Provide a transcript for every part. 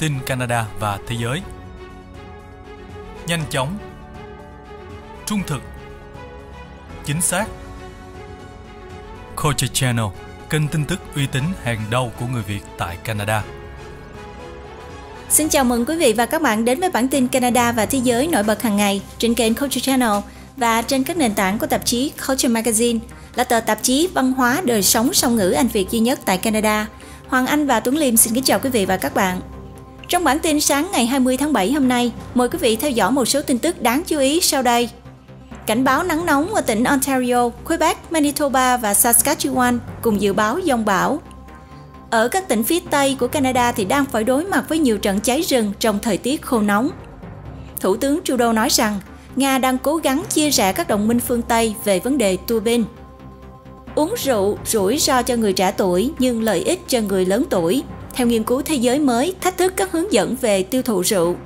tin Canada và thế giới. Nhanh chóng, trung thực, chính xác. Culture Channel, kênh tin tức uy tín hàng đầu của người Việt tại Canada. Xin chào mừng quý vị và các bạn đến với bản tin Canada và thế giới nổi bật hàng ngày trên kênh Culture Channel và trên các nền tảng của tạp chí Culture Magazine là tờ tạp chí văn hóa đời sống song ngữ Anh Việt duy nhất tại Canada. Hoàng Anh và Tuấn Liêm xin kính chào quý vị và các bạn. Trong bản tin sáng ngày 20 tháng 7 hôm nay, mời quý vị theo dõi một số tin tức đáng chú ý sau đây. Cảnh báo nắng nóng ở tỉnh Ontario, Quebec, Manitoba và Saskatchewan cùng dự báo dông bão. Ở các tỉnh phía Tây của Canada thì đang phải đối mặt với nhiều trận cháy rừng trong thời tiết khô nóng. Thủ tướng Trudeau nói rằng Nga đang cố gắng chia rẽ các đồng minh phương Tây về vấn đề tua bin. Uống rượu rủi ro cho người trẻ tuổi nhưng lợi ích cho người lớn tuổi, theo nghiên cứu thế giới mới thách thức các hướng dẫn về tiêu thụ rượu.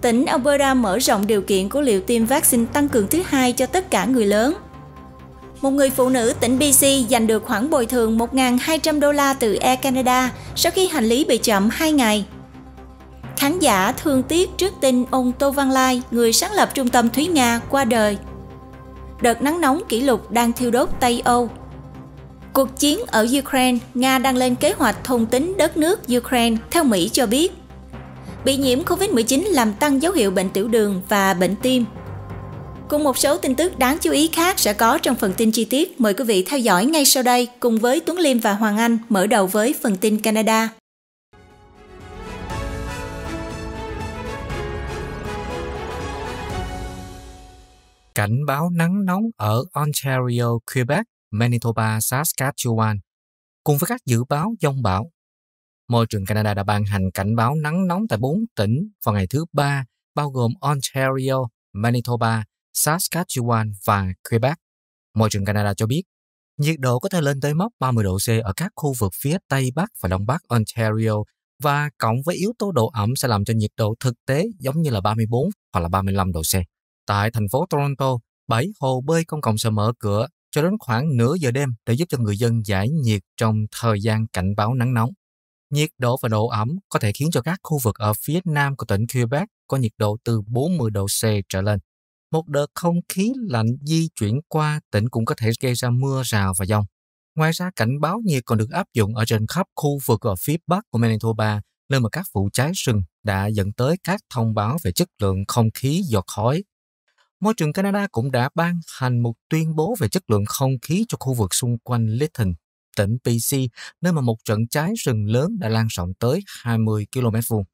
Tỉnh Alberta mở rộng điều kiện của liều tiêm vaccine tăng cường thứ hai cho tất cả người lớn. Một người phụ nữ tỉnh BC giành được khoản bồi thường 1.200 đô la từ Air Canada sau khi hành lý bị chậm 2 ngày. Khán giả thương tiếc trước tin ông Tô Văn Lai, người sáng lập trung tâm Thúy Nga, qua đời. Đợt nắng nóng kỷ lục đang thiêu đốt Tây Âu – Cuộc chiến ở Ukraine, Nga đang lên kế hoạch thôn tính đất nước Ukraine, theo Mỹ cho biết. Bị nhiễm COVID-19 làm tăng dấu hiệu bệnh tiểu đường và bệnh tim. Cùng một số tin tức đáng chú ý khác sẽ có trong phần tin chi tiết. Mời quý vị theo dõi ngay sau đây cùng với Tuấn Liêm và Hoàng Anh mở đầu với phần tin Canada. Cảnh báo nắng nóng ở Ontario, Quebec Manitoba, Saskatchewan, cùng với các dự báo dông bão. Môi trường Canada đã ban hành cảnh báo nắng nóng tại 4 tỉnh vào ngày thứ ba, bao gồm Ontario, Manitoba, Saskatchewan và Quebec. Môi trường Canada cho biết, nhiệt độ có thể lên tới mốc 30 độ C ở các khu vực phía Tây Bắc và Đông Bắc Ontario và cộng với yếu tố độ ẩm sẽ làm cho nhiệt độ thực tế giống như là 34 hoặc là 35 độ C. Tại thành phố Toronto, 7 hồ bơi công cộng sẽ mở cửa cho đến khoảng nửa giờ đêm để giúp cho người dân giải nhiệt trong thời gian cảnh báo nắng nóng. Nhiệt độ và độ ẩm có thể khiến cho các khu vực ở phía nam của tỉnh Quebec có nhiệt độ từ 40 độ C trở lên. Một đợt không khí lạnh di chuyển qua tỉnh cũng có thể gây ra mưa rào và dông. Ngoài ra, cảnh báo nhiệt còn được áp dụng ở trên khắp khu vực ở phía bắc của Manitoba, nơi mà các vụ cháy rừng đã dẫn tới các thông báo về chất lượng không khí do khói môi trường Canada cũng đã ban hành một tuyên bố về chất lượng không khí cho khu vực xung quanh Lytton, tỉnh BC, nơi mà một trận cháy rừng lớn đã lan rộng tới 20 km vuông.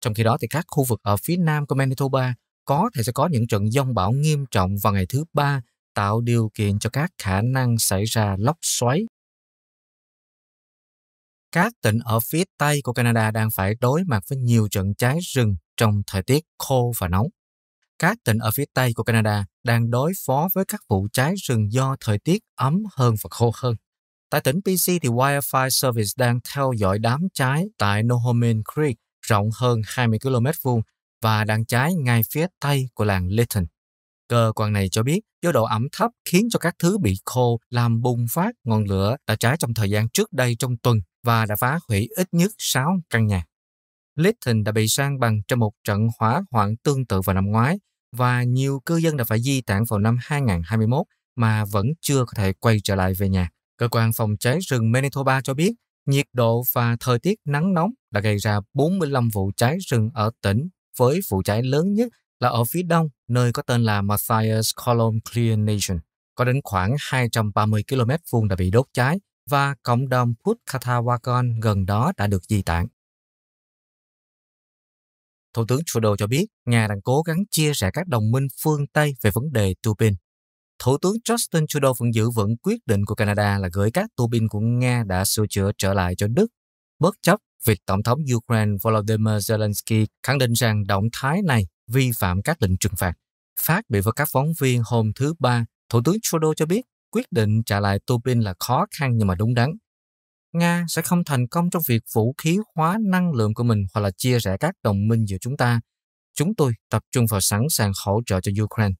Trong khi đó, thì các khu vực ở phía nam của Manitoba có thể sẽ có những trận dông bão nghiêm trọng vào ngày thứ ba, tạo điều kiện cho các khả năng xảy ra lốc xoáy. Các tỉnh ở phía Tây của Canada đang phải đối mặt với nhiều trận cháy rừng trong thời tiết khô và nóng. Các tỉnh ở phía Tây của Canada đang đối phó với các vụ cháy rừng do thời tiết ấm hơn và khô hơn. Tại tỉnh BC thì Wildfire Service đang theo dõi đám cháy tại Nohomin Creek rộng hơn 20 km vuông và đang cháy ngay phía tây của làng Lytton. Cơ quan này cho biết do độ ẩm thấp khiến cho các thứ bị khô làm bùng phát ngọn lửa đã cháy trong thời gian trước đây trong tuần và đã phá hủy ít nhất 6 căn nhà. Lytton đã bị sang bằng trong một trận hỏa hoạn tương tự vào năm ngoái và nhiều cư dân đã phải di tản vào năm 2021 mà vẫn chưa có thể quay trở lại về nhà. Cơ quan phòng cháy rừng Manitoba cho biết nhiệt độ và thời tiết nắng nóng đã gây ra 45 vụ cháy rừng ở tỉnh với vụ cháy lớn nhất là ở phía đông nơi có tên là Matthias Column Clear Nation. Có đến khoảng 230 km vuông đã bị đốt cháy và cộng đồng Putkatawakan gần đó đã được di tản. Thủ tướng Trudeau cho biết Nga đang cố gắng chia rẽ các đồng minh phương Tây về vấn đề tua bin. Thủ tướng Justin Trudeau vẫn giữ vững quyết định của Canada là gửi các tua bin của Nga đã sửa chữa trở lại cho Đức, bất chấp việc Tổng thống Ukraine Volodymyr Zelensky khẳng định rằng động thái này vi phạm các lệnh trừng phạt. Phát biểu với các phóng viên hôm thứ Ba, Thủ tướng Trudeau cho biết quyết định trả lại tua bin là khó khăn nhưng mà đúng đắn Nga sẽ không thành công trong việc vũ khí hóa năng lượng của mình hoặc là chia rẽ các đồng minh giữa chúng ta. Chúng tôi tập trung vào sẵn sàng hỗ trợ cho Ukraine.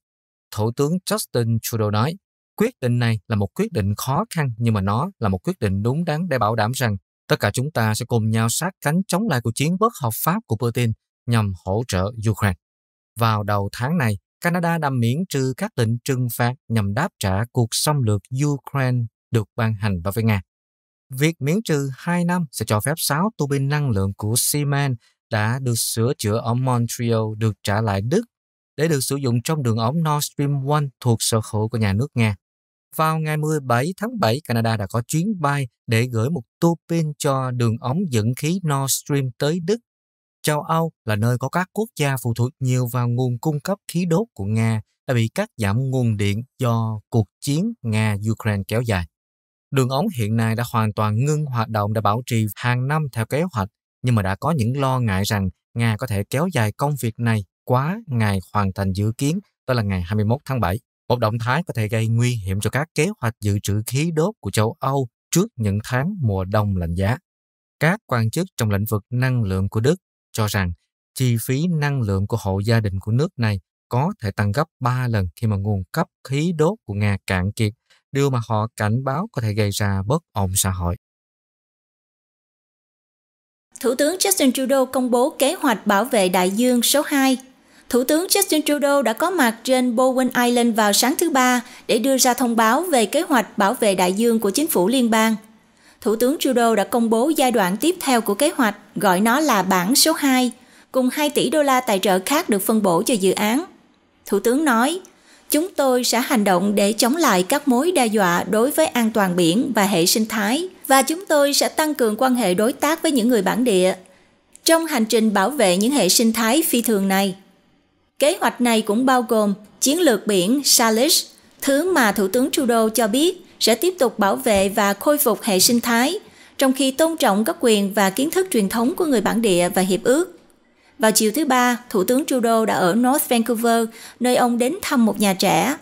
Thủ tướng Justin Trudeau nói, quyết định này là một quyết định khó khăn nhưng mà nó là một quyết định đúng đắn để bảo đảm rằng tất cả chúng ta sẽ cùng nhau sát cánh chống lại cuộc chiến bất hợp pháp của Putin nhằm hỗ trợ Ukraine. Vào đầu tháng này, Canada đã miễn trừ các lệnh trừng phạt nhằm đáp trả cuộc xâm lược Ukraine được ban hành bởi với Nga. Việc miễn trừ 2 năm sẽ cho phép 6 tua bin năng lượng của Siemens đã được sửa chữa ở Montreal được trả lại Đức để được sử dụng trong đường ống Nord Stream 1 thuộc sở hữu của nhà nước Nga. Vào ngày 17 tháng 7, Canada đã có chuyến bay để gửi một tua pin cho đường ống dẫn khí Nord Stream tới Đức. Châu Âu là nơi có các quốc gia phụ thuộc nhiều vào nguồn cung cấp khí đốt của Nga đã bị cắt giảm nguồn điện do cuộc chiến Nga-Ukraine kéo dài. Đường ống hiện nay đã hoàn toàn ngưng hoạt động để bảo trì hàng năm theo kế hoạch, nhưng mà đã có những lo ngại rằng Nga có thể kéo dài công việc này quá ngày hoàn thành dự kiến, đó là ngày 21 tháng 7. Một động thái có thể gây nguy hiểm cho các kế hoạch dự trữ khí đốt của châu Âu trước những tháng mùa đông lạnh giá. Các quan chức trong lĩnh vực năng lượng của Đức cho rằng chi phí năng lượng của hộ gia đình của nước này có thể tăng gấp 3 lần khi mà nguồn cấp khí đốt của Nga cạn kiệt điều mà họ cảnh báo có thể gây ra bất ổn xã hội. Thủ tướng Justin Trudeau công bố kế hoạch bảo vệ đại dương số 2. Thủ tướng Justin Trudeau đã có mặt trên Bowen Island vào sáng thứ Ba để đưa ra thông báo về kế hoạch bảo vệ đại dương của chính phủ liên bang. Thủ tướng Trudeau đã công bố giai đoạn tiếp theo của kế hoạch, gọi nó là bản số 2, cùng 2 tỷ đô la tài trợ khác được phân bổ cho dự án. Thủ tướng nói, chúng tôi sẽ hành động để chống lại các mối đe dọa đối với an toàn biển và hệ sinh thái và chúng tôi sẽ tăng cường quan hệ đối tác với những người bản địa trong hành trình bảo vệ những hệ sinh thái phi thường này. Kế hoạch này cũng bao gồm chiến lược biển Salish, thứ mà Thủ tướng Trudeau cho biết sẽ tiếp tục bảo vệ và khôi phục hệ sinh thái, trong khi tôn trọng các quyền và kiến thức truyền thống của người bản địa và hiệp ước vào chiều thứ ba, Thủ tướng Trudeau đã ở North Vancouver, nơi ông đến thăm một nhà trẻ.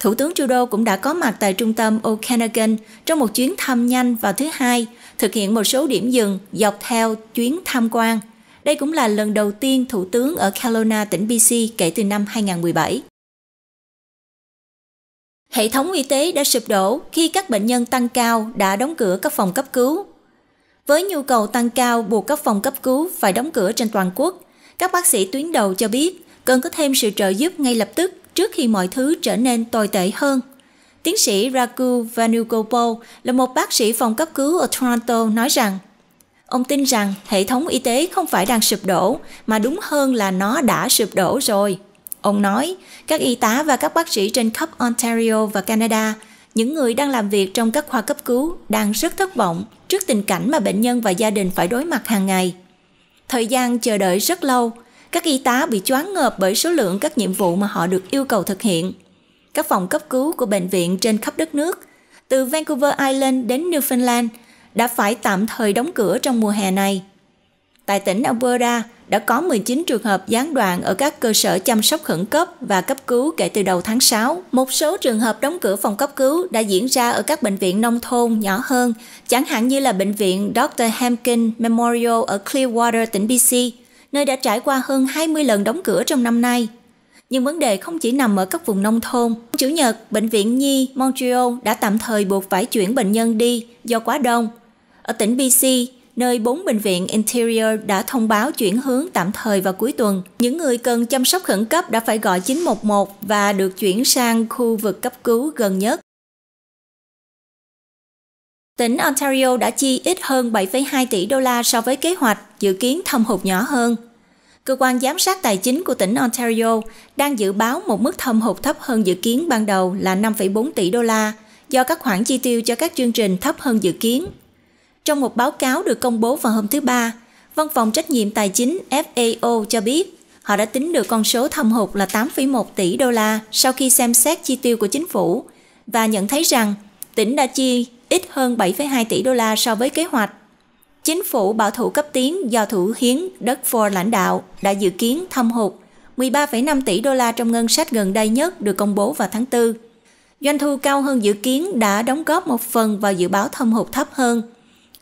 Thủ tướng Trudeau cũng đã có mặt tại trung tâm Okanagan trong một chuyến thăm nhanh vào thứ hai, thực hiện một số điểm dừng dọc theo chuyến tham quan. Đây cũng là lần đầu tiên Thủ tướng ở Kelowna, tỉnh BC kể từ năm 2017. Hệ thống y tế đã sụp đổ khi các bệnh nhân tăng cao đã đóng cửa các phòng cấp cứu. Với nhu cầu tăng cao buộc các phòng cấp cứu phải đóng cửa trên toàn quốc – các bác sĩ tuyến đầu cho biết cần có thêm sự trợ giúp ngay lập tức trước khi mọi thứ trở nên tồi tệ hơn. Tiến sĩ Raghu Vanugopal là một bác sĩ phòng cấp cứu ở Toronto nói rằng ông tin rằng hệ thống y tế không phải đang sụp đổ mà đúng hơn là nó đã sụp đổ rồi. Ông nói, các y tá và các bác sĩ trên khắp Ontario và Canada, những người đang làm việc trong các khoa cấp cứu đang rất thất vọng trước tình cảnh mà bệnh nhân và gia đình phải đối mặt hàng ngày. Thời gian chờ đợi rất lâu, các y tá bị choáng ngợp bởi số lượng các nhiệm vụ mà họ được yêu cầu thực hiện. Các phòng cấp cứu của bệnh viện trên khắp đất nước, từ Vancouver Island đến Newfoundland, đã phải tạm thời đóng cửa trong mùa hè này. Tại tỉnh Alberta, đã có 19 trường hợp gián đoạn ở các cơ sở chăm sóc khẩn cấp và cấp cứu kể từ đầu tháng 6. Một số trường hợp đóng cửa phòng cấp cứu đã diễn ra ở các bệnh viện nông thôn nhỏ hơn, chẳng hạn như là bệnh viện Dr. Hamkin Memorial ở Clearwater, tỉnh BC, nơi đã trải qua hơn 20 lần đóng cửa trong năm nay. Nhưng vấn đề không chỉ nằm ở các vùng nông thôn. Chủ nhật, Bệnh viện Nhi Montreal đã tạm thời buộc phải chuyển bệnh nhân đi do quá đông. Ở tỉnh BC, nơi bốn bệnh viện Interior đã thông báo chuyển hướng tạm thời vào cuối tuần. Những người cần chăm sóc khẩn cấp đã phải gọi 911 và được chuyển sang khu vực cấp cứu gần nhất. Tỉnh Ontario đã chi ít hơn 7,2 tỷ đô la so với kế hoạch, dự kiến thâm hụt nhỏ hơn. Cơ quan giám sát tài chính của tỉnh Ontario đang dự báo một mức thâm hụt thấp hơn dự kiến ban đầu là 5,4 tỷ đô la do các khoản chi tiêu cho các chương trình thấp hơn dự kiến trong một báo cáo được công bố vào hôm thứ Ba, Văn phòng trách nhiệm tài chính FAO cho biết họ đã tính được con số thâm hụt là 8,1 tỷ đô la sau khi xem xét chi tiêu của chính phủ và nhận thấy rằng tỉnh đã chi ít hơn 7,2 tỷ đô la so với kế hoạch. Chính phủ bảo thủ cấp tiến do Thủ hiến Đất Ford lãnh đạo đã dự kiến thâm hụt 13,5 tỷ đô la trong ngân sách gần đây nhất được công bố vào tháng 4. Doanh thu cao hơn dự kiến đã đóng góp một phần vào dự báo thâm hụt thấp hơn –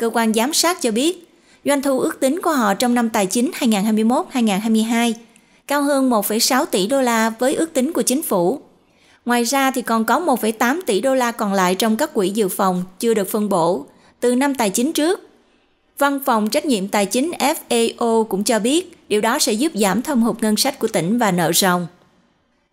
cơ quan giám sát cho biết doanh thu ước tính của họ trong năm tài chính 2021-2022 cao hơn 1,6 tỷ đô la với ước tính của chính phủ. Ngoài ra thì còn có 1,8 tỷ đô la còn lại trong các quỹ dự phòng chưa được phân bổ từ năm tài chính trước. Văn phòng trách nhiệm tài chính FAO cũng cho biết điều đó sẽ giúp giảm thâm hụt ngân sách của tỉnh và nợ ròng.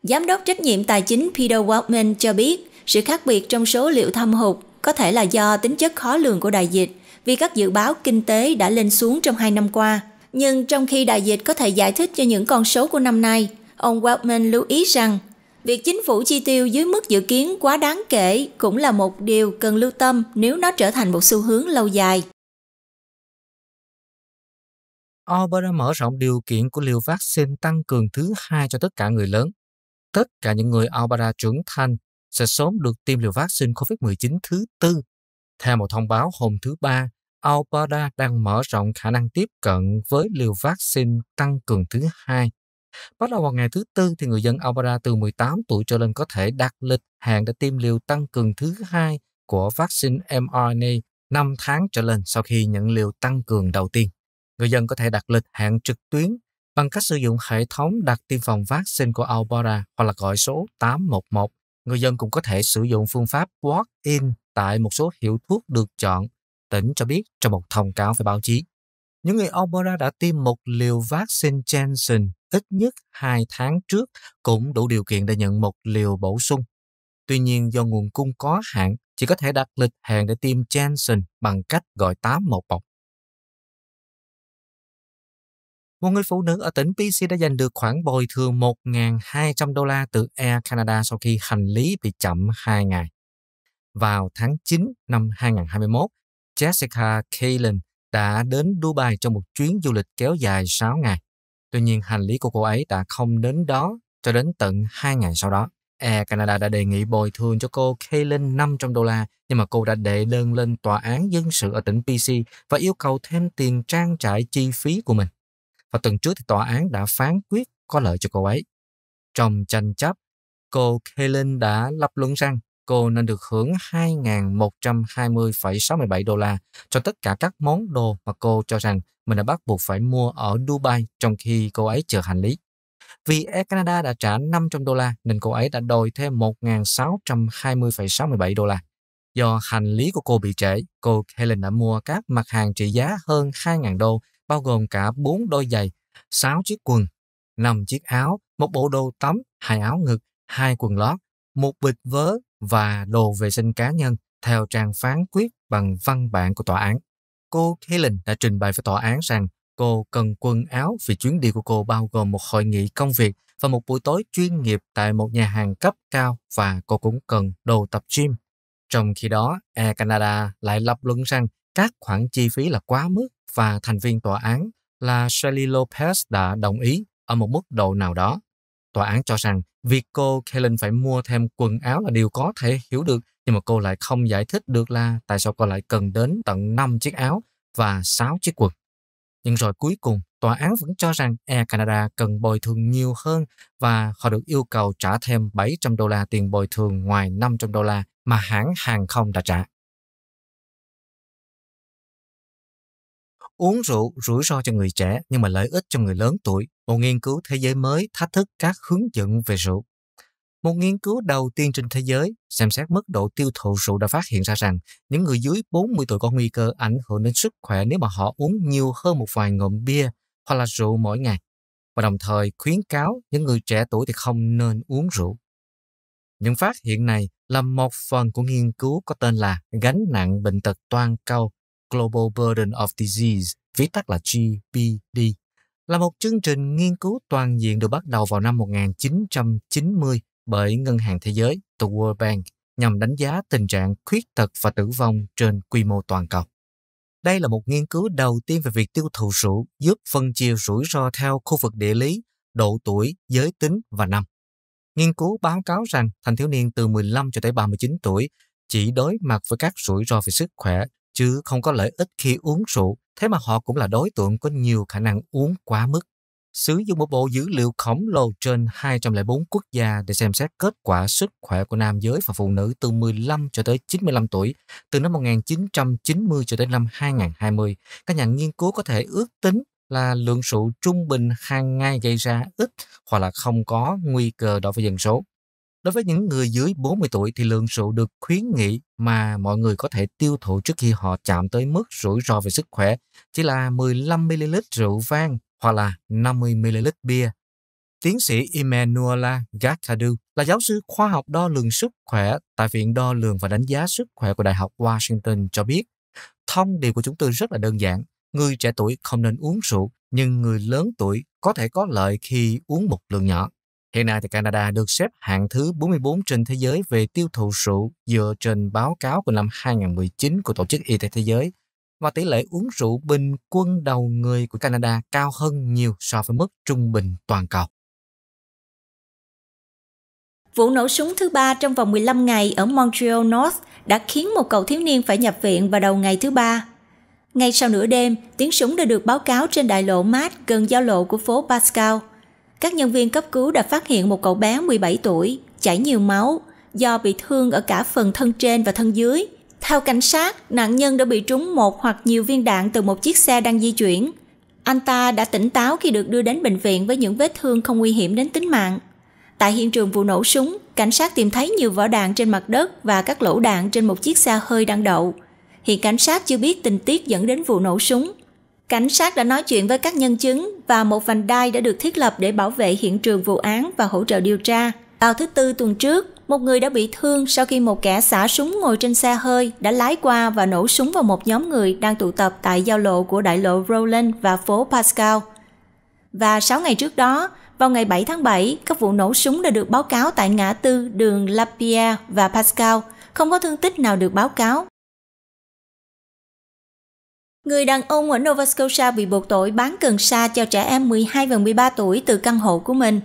Giám đốc trách nhiệm tài chính Peter Waldman cho biết sự khác biệt trong số liệu thâm hụt có thể là do tính chất khó lường của đại dịch – vì các dự báo kinh tế đã lên xuống trong hai năm qua. Nhưng trong khi đại dịch có thể giải thích cho những con số của năm nay, ông Waldman lưu ý rằng việc chính phủ chi tiêu dưới mức dự kiến quá đáng kể cũng là một điều cần lưu tâm nếu nó trở thành một xu hướng lâu dài. Ober đã mở rộng điều kiện của liều vaccine tăng cường thứ hai cho tất cả người lớn. Tất cả những người Alberta trưởng thành sẽ sớm được tiêm liều vaccine COVID-19 thứ tư, theo một thông báo hôm thứ Ba Alberta đang mở rộng khả năng tiếp cận với liều vaccine tăng cường thứ hai. Bắt đầu vào ngày thứ tư thì người dân Alberta từ 18 tuổi trở lên có thể đặt lịch hẹn để tiêm liều tăng cường thứ hai của vaccine mRNA 5 tháng trở lên sau khi nhận liều tăng cường đầu tiên. Người dân có thể đặt lịch hẹn trực tuyến bằng cách sử dụng hệ thống đặt tiêm phòng vaccine của Alberta hoặc là gọi số 811. Người dân cũng có thể sử dụng phương pháp walk-in tại một số hiệu thuốc được chọn tỉnh cho biết trong một thông cáo với báo chí. Những người Alberta đã tiêm một liều vaccine Janssen ít nhất 2 tháng trước cũng đủ điều kiện để nhận một liều bổ sung. Tuy nhiên do nguồn cung có hạn, chỉ có thể đặt lịch hẹn để tiêm Janssen bằng cách gọi 811. Một người phụ nữ ở tỉnh BC đã giành được khoản bồi thường 1.200 đô la từ Air Canada sau khi hành lý bị chậm 2 ngày. Vào tháng 9 năm 2021, Jessica Kalin đã đến Dubai trong một chuyến du lịch kéo dài 6 ngày. Tuy nhiên, hành lý của cô ấy đã không đến đó cho đến tận 2 ngày sau đó. Air Canada đã đề nghị bồi thường cho cô Kaylin 500 đô la, nhưng mà cô đã đệ đơn lên tòa án dân sự ở tỉnh BC và yêu cầu thêm tiền trang trải chi phí của mình. Và tuần trước thì tòa án đã phán quyết có lợi cho cô ấy. Trong tranh chấp, cô Kaylin đã lập luận rằng cô nên được hưởng 2.120,67 đô la cho tất cả các món đồ mà cô cho rằng mình đã bắt buộc phải mua ở Dubai trong khi cô ấy chờ hành lý. Vì Air Canada đã trả 500 đô la nên cô ấy đã đòi thêm 1.620,67 đô la. Do hành lý của cô bị trễ, cô Helen đã mua các mặt hàng trị giá hơn 2.000 đô, bao gồm cả 4 đôi giày, 6 chiếc quần, 5 chiếc áo, một bộ đồ tắm, hai áo ngực, hai quần lót, một bịch vớ và đồ vệ sinh cá nhân theo trang phán quyết bằng văn bản của tòa án. Cô Helen đã trình bày với tòa án rằng cô cần quần áo vì chuyến đi của cô bao gồm một hội nghị công việc và một buổi tối chuyên nghiệp tại một nhà hàng cấp cao và cô cũng cần đồ tập gym. Trong khi đó, Air Canada lại lập luận rằng các khoản chi phí là quá mức và thành viên tòa án là Shelly Lopez đã đồng ý ở một mức độ nào đó. Tòa án cho rằng việc cô Helen phải mua thêm quần áo là điều có thể hiểu được, nhưng mà cô lại không giải thích được là tại sao cô lại cần đến tận 5 chiếc áo và 6 chiếc quần. Nhưng rồi cuối cùng, tòa án vẫn cho rằng Air Canada cần bồi thường nhiều hơn và họ được yêu cầu trả thêm 700 đô la tiền bồi thường ngoài 500 đô la mà hãng hàng không đã trả. Uống rượu rủi ro cho người trẻ nhưng mà lợi ích cho người lớn tuổi. Một nghiên cứu thế giới mới thách thức các hướng dẫn về rượu. Một nghiên cứu đầu tiên trên thế giới xem xét mức độ tiêu thụ rượu đã phát hiện ra rằng những người dưới 40 tuổi có nguy cơ ảnh hưởng đến sức khỏe nếu mà họ uống nhiều hơn một vài ngụm bia hoặc là rượu mỗi ngày. Và đồng thời khuyến cáo những người trẻ tuổi thì không nên uống rượu. Những phát hiện này là một phần của nghiên cứu có tên là gánh nặng bệnh tật toàn cầu Global Burden of Disease, viết tắt là GBD, là một chương trình nghiên cứu toàn diện được bắt đầu vào năm 1990 bởi Ngân hàng Thế giới, The World Bank, nhằm đánh giá tình trạng khuyết tật và tử vong trên quy mô toàn cầu. Đây là một nghiên cứu đầu tiên về việc tiêu thụ rượu giúp phân chia rủi ro theo khu vực địa lý, độ tuổi, giới tính và năm. Nghiên cứu báo cáo rằng thanh thiếu niên từ 15 cho tới 39 tuổi chỉ đối mặt với các rủi ro về sức khỏe chứ không có lợi ích khi uống rượu, thế mà họ cũng là đối tượng có nhiều khả năng uống quá mức. Sử dụng một bộ dữ liệu khổng lồ trên 204 quốc gia để xem xét kết quả sức khỏe của nam giới và phụ nữ từ 15 cho tới 95 tuổi từ năm 1990 cho đến năm 2020. Các nhà nghiên cứu có thể ước tính là lượng rượu trung bình hàng ngày gây ra ít hoặc là không có nguy cơ đối với dân số. Đối với những người dưới 40 tuổi thì lượng rượu được khuyến nghị mà mọi người có thể tiêu thụ trước khi họ chạm tới mức rủi ro về sức khỏe chỉ là 15ml rượu vang hoặc là 50ml bia. Tiến sĩ Emanuela Gattadu là giáo sư khoa học đo lường sức khỏe tại Viện Đo lường và Đánh giá Sức khỏe của Đại học Washington cho biết, thông điệp của chúng tôi rất là đơn giản. Người trẻ tuổi không nên uống rượu, nhưng người lớn tuổi có thể có lợi khi uống một lượng nhỏ. Hiện nay thì Canada được xếp hạng thứ 44 trên thế giới về tiêu thụ rượu dựa trên báo cáo của năm 2019 của Tổ chức Y tế Thế giới và tỷ lệ uống rượu bình quân đầu người của Canada cao hơn nhiều so với mức trung bình toàn cầu. Vụ nổ súng thứ ba trong vòng 15 ngày ở Montreal North đã khiến một cậu thiếu niên phải nhập viện vào đầu ngày thứ ba. Ngay sau nửa đêm, tiếng súng đã được báo cáo trên đại lộ Mát gần giao lộ của phố Pascal – các nhân viên cấp cứu đã phát hiện một cậu bé 17 tuổi chảy nhiều máu do bị thương ở cả phần thân trên và thân dưới. Theo cảnh sát, nạn nhân đã bị trúng một hoặc nhiều viên đạn từ một chiếc xe đang di chuyển. Anh ta đã tỉnh táo khi được đưa đến bệnh viện với những vết thương không nguy hiểm đến tính mạng. Tại hiện trường vụ nổ súng, cảnh sát tìm thấy nhiều vỏ đạn trên mặt đất và các lỗ đạn trên một chiếc xe hơi đang đậu. Hiện cảnh sát chưa biết tình tiết dẫn đến vụ nổ súng. Cảnh sát đã nói chuyện với các nhân chứng và một vành đai đã được thiết lập để bảo vệ hiện trường vụ án và hỗ trợ điều tra. Vào thứ Tư tuần trước, một người đã bị thương sau khi một kẻ xả súng ngồi trên xe hơi đã lái qua và nổ súng vào một nhóm người đang tụ tập tại giao lộ của đại lộ Roland và phố Pascal. Và 6 ngày trước đó, vào ngày 7 tháng 7, các vụ nổ súng đã được báo cáo tại ngã tư đường Lapierre và Pascal, không có thương tích nào được báo cáo. Người đàn ông ở Nova Scotia bị buộc tội bán cần sa cho trẻ em 12 và 13 tuổi từ căn hộ của mình.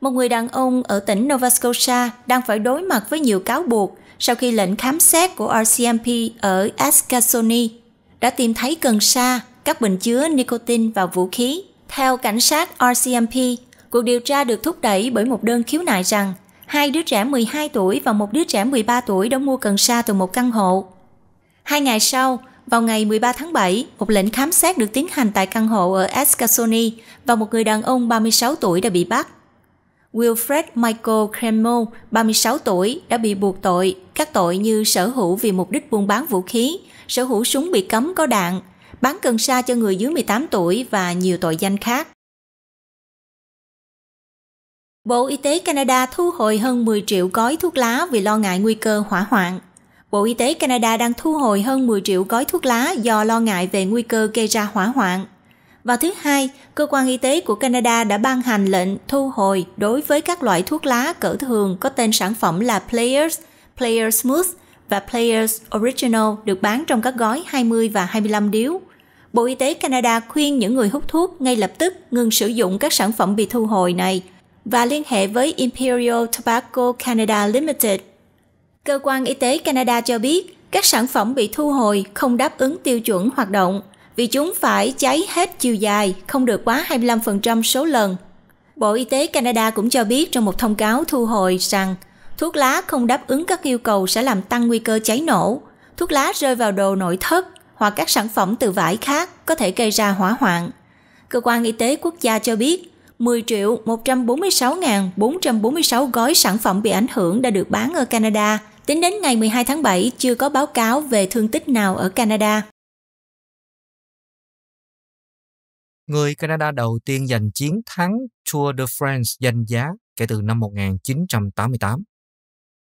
Một người đàn ông ở tỉnh Nova Scotia đang phải đối mặt với nhiều cáo buộc sau khi lệnh khám xét của RCMP ở Ascasoni đã tìm thấy cần sa, các bình chứa nicotine và vũ khí. Theo cảnh sát RCMP, cuộc điều tra được thúc đẩy bởi một đơn khiếu nại rằng hai đứa trẻ 12 tuổi và một đứa trẻ 13 tuổi đã mua cần sa từ một căn hộ. Hai ngày sau, vào ngày 13 tháng 7, một lệnh khám xét được tiến hành tại căn hộ ở Escasoni và một người đàn ông 36 tuổi đã bị bắt. Wilfred Michael Cremo, 36 tuổi, đã bị buộc tội các tội như sở hữu vì mục đích buôn bán vũ khí, sở hữu súng bị cấm có đạn, bán cần sa cho người dưới 18 tuổi và nhiều tội danh khác. Bộ Y tế Canada thu hồi hơn 10 triệu gói thuốc lá vì lo ngại nguy cơ hỏa hoạn. Bộ Y tế Canada đang thu hồi hơn 10 triệu gói thuốc lá do lo ngại về nguy cơ gây ra hỏa hoạn. Và thứ hai, cơ quan y tế của Canada đã ban hành lệnh thu hồi đối với các loại thuốc lá cỡ thường có tên sản phẩm là Players, Players Smooth và Players Original được bán trong các gói 20 và 25 điếu. Bộ Y tế Canada khuyên những người hút thuốc ngay lập tức ngừng sử dụng các sản phẩm bị thu hồi này và liên hệ với Imperial Tobacco Canada Limited Cơ quan Y tế Canada cho biết các sản phẩm bị thu hồi không đáp ứng tiêu chuẩn hoạt động vì chúng phải cháy hết chiều dài, không được quá 25% số lần. Bộ Y tế Canada cũng cho biết trong một thông cáo thu hồi rằng thuốc lá không đáp ứng các yêu cầu sẽ làm tăng nguy cơ cháy nổ. Thuốc lá rơi vào đồ nội thất hoặc các sản phẩm từ vải khác có thể gây ra hỏa hoạn. Cơ quan Y tế quốc gia cho biết 10 triệu 146.446 gói sản phẩm bị ảnh hưởng đã được bán ở Canada – Tính đến ngày 12 tháng 7, chưa có báo cáo về thương tích nào ở Canada. Người Canada đầu tiên giành chiến thắng Tour de France danh giá kể từ năm 1988.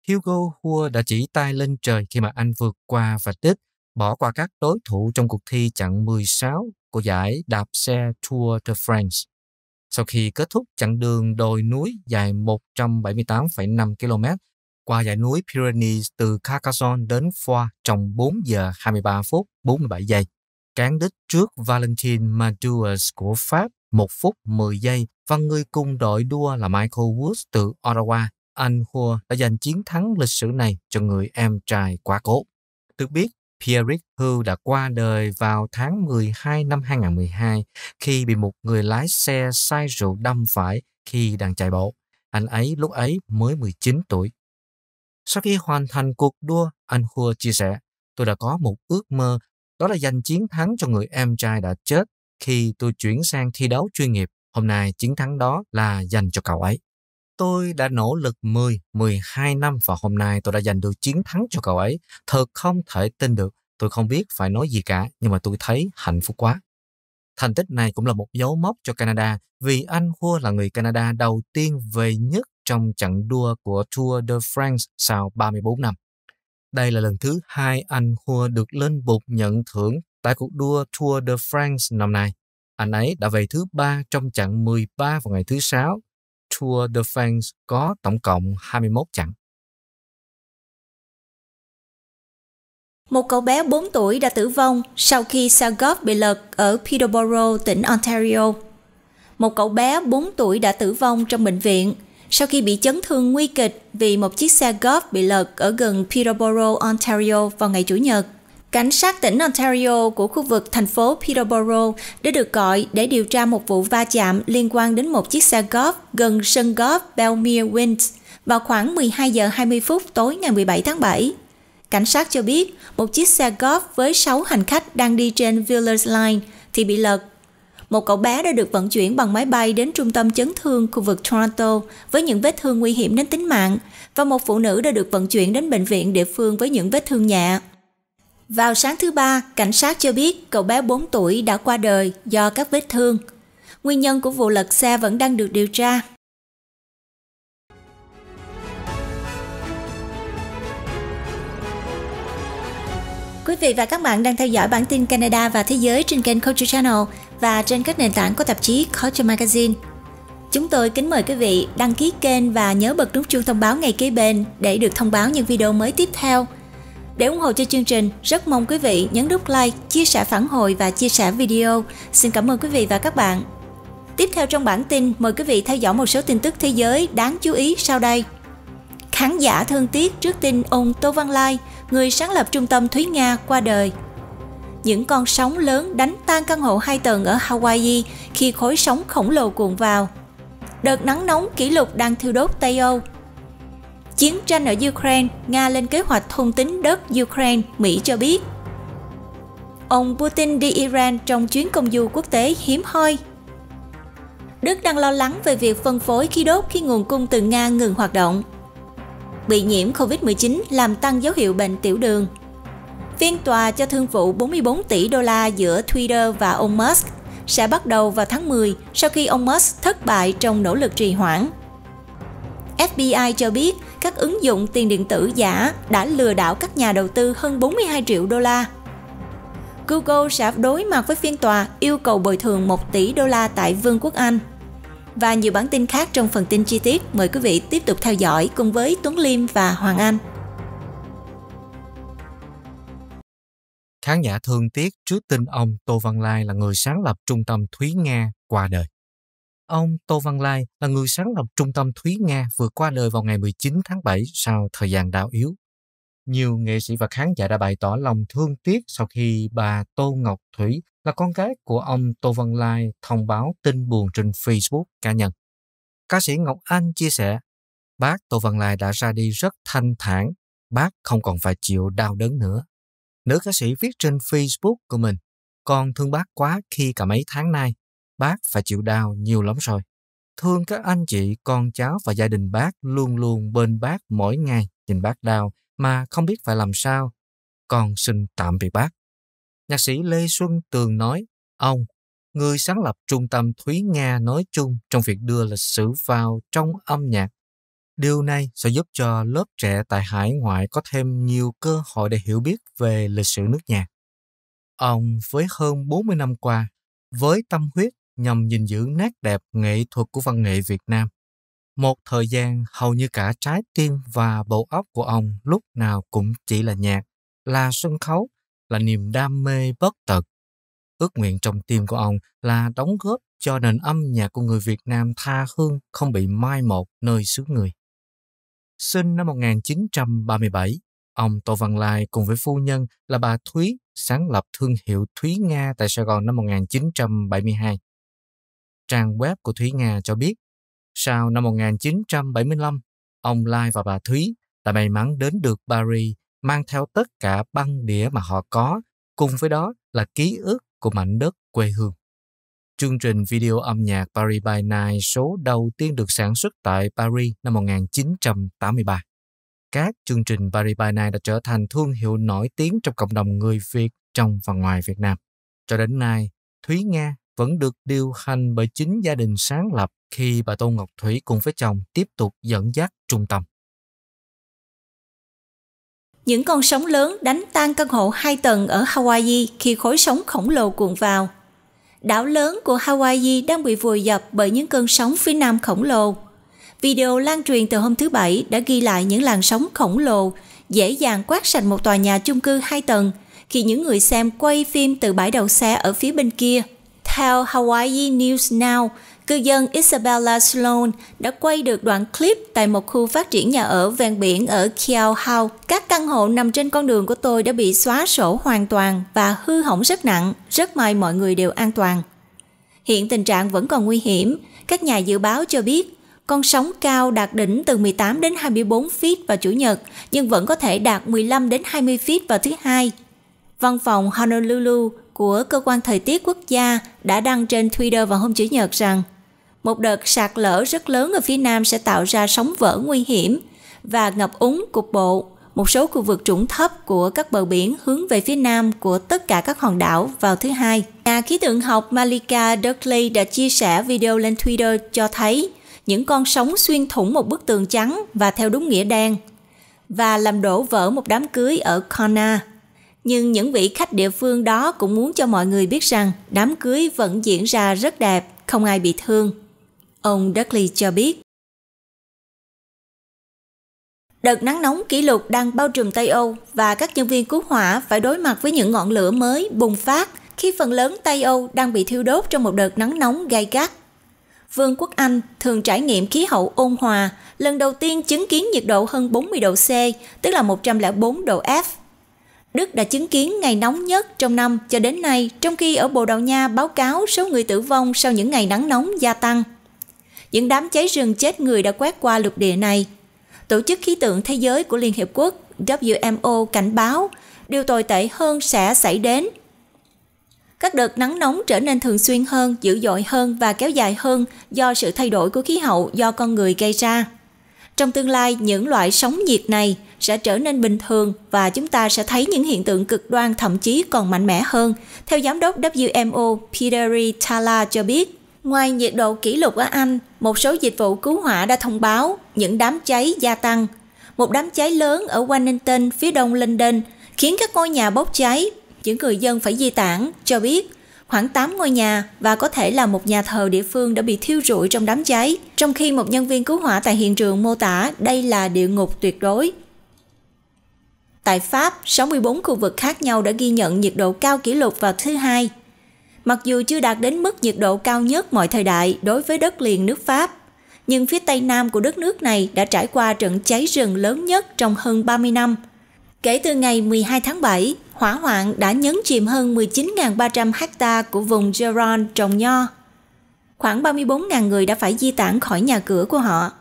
Hugo Hua đã chỉ tay lên trời khi mà anh vượt qua và đích bỏ qua các đối thủ trong cuộc thi chặng 16 của giải đạp xe Tour de France. Sau khi kết thúc chặng đường đồi núi dài 178,5 km qua dãy núi Pyrenees từ Carcassonne đến Foix trong 4 giờ 23 phút 47 giây, cán đích trước Valentin Madouas của Pháp 1 phút 10 giây và người cùng đội đua là Michael Woods từ Ottawa. Anh Hua đã giành chiến thắng lịch sử này cho người em trai quá cố. Được biết, Pierre Hugh đã qua đời vào tháng 12 năm 2012 khi bị một người lái xe say rượu đâm phải khi đang chạy bộ. Anh ấy lúc ấy mới 19 tuổi. Sau khi hoàn thành cuộc đua, anh Hua chia sẻ, tôi đã có một ước mơ, đó là giành chiến thắng cho người em trai đã chết khi tôi chuyển sang thi đấu chuyên nghiệp. Hôm nay chiến thắng đó là dành cho cậu ấy. Tôi đã nỗ lực 10, 12 năm và hôm nay tôi đã giành được chiến thắng cho cậu ấy. Thật không thể tin được. Tôi không biết phải nói gì cả, nhưng mà tôi thấy hạnh phúc quá. Thành tích này cũng là một dấu mốc cho Canada vì anh Hua là người Canada đầu tiên về nhất trong trận đua của Tour de France sau 34 năm. Đây là lần thứ hai anh Hua được lên bục nhận thưởng tại cuộc đua Tour de France năm nay. Anh ấy đã về thứ ba trong chặng 13 vào ngày thứ sáu. Tour de France có tổng cộng 21 chặng. Một cậu bé 4 tuổi đã tử vong sau khi xe golf bị lật ở Peterborough, tỉnh Ontario. Một cậu bé 4 tuổi đã tử vong trong bệnh viện sau khi bị chấn thương nguy kịch vì một chiếc xe golf bị lật ở gần Peterborough, Ontario vào ngày Chủ nhật. Cảnh sát tỉnh Ontario của khu vực thành phố Peterborough đã được gọi để điều tra một vụ va chạm liên quan đến một chiếc xe golf gần sân golf Belmere Winds vào khoảng 12 giờ 20 phút tối ngày 17 tháng 7. Cảnh sát cho biết một chiếc xe golf với 6 hành khách đang đi trên Villers Line thì bị lật một cậu bé đã được vận chuyển bằng máy bay đến trung tâm chấn thương khu vực Toronto với những vết thương nguy hiểm đến tính mạng và một phụ nữ đã được vận chuyển đến bệnh viện địa phương với những vết thương nhẹ. Vào sáng thứ ba, cảnh sát cho biết cậu bé 4 tuổi đã qua đời do các vết thương. Nguyên nhân của vụ lật xe vẫn đang được điều tra. Quý vị và các bạn đang theo dõi bản tin Canada và Thế giới trên kênh Culture Channel và trên các nền tảng của tạp chí Culture Magazine. Chúng tôi kính mời quý vị đăng ký kênh và nhớ bật nút chuông thông báo ngay kế bên để được thông báo những video mới tiếp theo. Để ủng hộ cho chương trình, rất mong quý vị nhấn nút like, chia sẻ phản hồi và chia sẻ video. Xin cảm ơn quý vị và các bạn. Tiếp theo trong bản tin, mời quý vị theo dõi một số tin tức thế giới đáng chú ý sau đây. Khán giả thương tiếc trước tin ông Tô Văn Lai, người sáng lập trung tâm Thúy Nga qua đời – những con sóng lớn đánh tan căn hộ hai tầng ở Hawaii khi khối sóng khổng lồ cuộn vào. Đợt nắng nóng kỷ lục đang thiêu đốt Tây Âu. Chiến tranh ở Ukraine, Nga lên kế hoạch thôn tính đất Ukraine, Mỹ cho biết. Ông Putin đi Iran trong chuyến công du quốc tế hiếm hoi. Đức đang lo lắng về việc phân phối khí đốt khi nguồn cung từ Nga ngừng hoạt động. Bị nhiễm COVID-19 làm tăng dấu hiệu bệnh tiểu đường, Phiên tòa cho thương vụ 44 tỷ đô la giữa Twitter và ông Musk sẽ bắt đầu vào tháng 10 sau khi ông Musk thất bại trong nỗ lực trì hoãn. FBI cho biết các ứng dụng tiền điện tử giả đã lừa đảo các nhà đầu tư hơn 42 triệu đô la. Google sẽ đối mặt với phiên tòa yêu cầu bồi thường 1 tỷ đô la tại Vương quốc Anh. Và nhiều bản tin khác trong phần tin chi tiết, mời quý vị tiếp tục theo dõi cùng với Tuấn Liêm và Hoàng Anh. Khán giả thương tiếc trước tin ông Tô Văn Lai là người sáng lập trung tâm Thúy Nga qua đời. Ông Tô Văn Lai là người sáng lập trung tâm Thúy Nga vừa qua đời vào ngày 19 tháng 7 sau thời gian đau yếu. Nhiều nghệ sĩ và khán giả đã bày tỏ lòng thương tiếc sau khi bà Tô Ngọc Thủy là con gái của ông Tô Văn Lai thông báo tin buồn trên Facebook cá nhân. Ca sĩ Ngọc Anh chia sẻ, bác Tô Văn Lai đã ra đi rất thanh thản, bác không còn phải chịu đau đớn nữa. Nữ ca sĩ viết trên Facebook của mình, con thương bác quá khi cả mấy tháng nay, bác phải chịu đau nhiều lắm rồi. Thương các anh chị, con cháu và gia đình bác luôn luôn bên bác mỗi ngày, nhìn bác đau mà không biết phải làm sao. Con xin tạm biệt bác. Nhạc sĩ Lê Xuân Tường nói, ông, người sáng lập trung tâm Thúy Nga nói chung trong việc đưa lịch sử vào trong âm nhạc Điều này sẽ giúp cho lớp trẻ tại hải ngoại có thêm nhiều cơ hội để hiểu biết về lịch sử nước nhà. Ông với hơn 40 năm qua, với tâm huyết nhằm gìn giữ nét đẹp nghệ thuật của văn nghệ Việt Nam, một thời gian hầu như cả trái tim và bộ óc của ông lúc nào cũng chỉ là nhạc, là sân khấu, là niềm đam mê bất tận. Ước nguyện trong tim của ông là đóng góp cho nền âm nhạc của người Việt Nam tha hương không bị mai một nơi xứ người. Sinh năm 1937, ông Tô Văn Lai cùng với phu nhân là bà Thúy sáng lập thương hiệu Thúy Nga tại Sài Gòn năm 1972. Trang web của Thúy Nga cho biết, sau năm 1975, ông Lai và bà Thúy đã may mắn đến được Paris mang theo tất cả băng đĩa mà họ có, cùng với đó là ký ức của mảnh đất quê hương chương trình video âm nhạc Paris by Night số đầu tiên được sản xuất tại Paris năm 1983. Các chương trình Paris by Night đã trở thành thương hiệu nổi tiếng trong cộng đồng người Việt trong và ngoài Việt Nam. Cho đến nay, Thúy Nga vẫn được điều hành bởi chính gia đình sáng lập khi bà Tô Ngọc Thủy cùng với chồng tiếp tục dẫn dắt trung tâm. Những con sóng lớn đánh tan căn hộ hai tầng ở Hawaii khi khối sóng khổng lồ cuộn vào đảo lớn của Hawaii đang bị vùi dập bởi những cơn sóng phía nam khổng lồ. Video lan truyền từ hôm thứ Bảy đã ghi lại những làn sóng khổng lồ dễ dàng quát sạch một tòa nhà chung cư hai tầng khi những người xem quay phim từ bãi đậu xe ở phía bên kia. Theo Hawaii News Now, cư dân Isabella Sloan đã quay được đoạn clip tại một khu phát triển nhà ở ven biển ở Kiel hau Các căn hộ nằm trên con đường của tôi đã bị xóa sổ hoàn toàn và hư hỏng rất nặng, rất may mọi người đều an toàn. Hiện tình trạng vẫn còn nguy hiểm, các nhà dự báo cho biết con sóng cao đạt đỉnh từ 18 đến 24 feet vào Chủ nhật, nhưng vẫn có thể đạt 15 đến 20 feet vào thứ hai. Văn phòng Honolulu của Cơ quan Thời tiết Quốc gia đã đăng trên Twitter vào hôm Chủ nhật rằng một đợt sạt lở rất lớn ở phía Nam sẽ tạo ra sóng vỡ nguy hiểm và ngập úng cục bộ một số khu vực trũng thấp của các bờ biển hướng về phía nam của tất cả các hòn đảo vào thứ hai. Nhà khí tượng học Malika Dudley đã chia sẻ video lên Twitter cho thấy những con sóng xuyên thủng một bức tường trắng và theo đúng nghĩa đen và làm đổ vỡ một đám cưới ở Kona. Nhưng những vị khách địa phương đó cũng muốn cho mọi người biết rằng đám cưới vẫn diễn ra rất đẹp, không ai bị thương. Ông Dudley cho biết. Đợt nắng nóng kỷ lục đang bao trùm Tây Âu và các nhân viên cứu hỏa phải đối mặt với những ngọn lửa mới bùng phát khi phần lớn Tây Âu đang bị thiêu đốt trong một đợt nắng nóng gay gắt. Vương quốc Anh thường trải nghiệm khí hậu ôn hòa, lần đầu tiên chứng kiến nhiệt độ hơn 40 độ C, tức là 104 độ F. Đức đã chứng kiến ngày nóng nhất trong năm cho đến nay, trong khi ở Bồ Đào Nha báo cáo số người tử vong sau những ngày nắng nóng gia tăng những đám cháy rừng chết người đã quét qua lục địa này. Tổ chức Khí tượng Thế giới của Liên Hiệp Quốc WMO cảnh báo điều tồi tệ hơn sẽ xảy đến. Các đợt nắng nóng trở nên thường xuyên hơn, dữ dội hơn và kéo dài hơn do sự thay đổi của khí hậu do con người gây ra. Trong tương lai, những loại sóng nhiệt này sẽ trở nên bình thường và chúng ta sẽ thấy những hiện tượng cực đoan thậm chí còn mạnh mẽ hơn, theo giám đốc WMO Peter Tala cho biết. Ngoài nhiệt độ kỷ lục ở Anh, một số dịch vụ cứu hỏa đã thông báo những đám cháy gia tăng. Một đám cháy lớn ở Wellington, phía đông London, khiến các ngôi nhà bốc cháy. Những người dân phải di tản, cho biết khoảng 8 ngôi nhà và có thể là một nhà thờ địa phương đã bị thiêu rụi trong đám cháy, trong khi một nhân viên cứu hỏa tại hiện trường mô tả đây là địa ngục tuyệt đối. Tại Pháp, 64 khu vực khác nhau đã ghi nhận nhiệt độ cao kỷ lục vào thứ hai Mặc dù chưa đạt đến mức nhiệt độ cao nhất mọi thời đại đối với đất liền nước Pháp, nhưng phía tây nam của đất nước này đã trải qua trận cháy rừng lớn nhất trong hơn 30 năm. Kể từ ngày 12 tháng 7, hỏa hoạn đã nhấn chìm hơn 19.300 ha của vùng Giron trồng nho. Khoảng 34.000 người đã phải di tản khỏi nhà cửa của họ.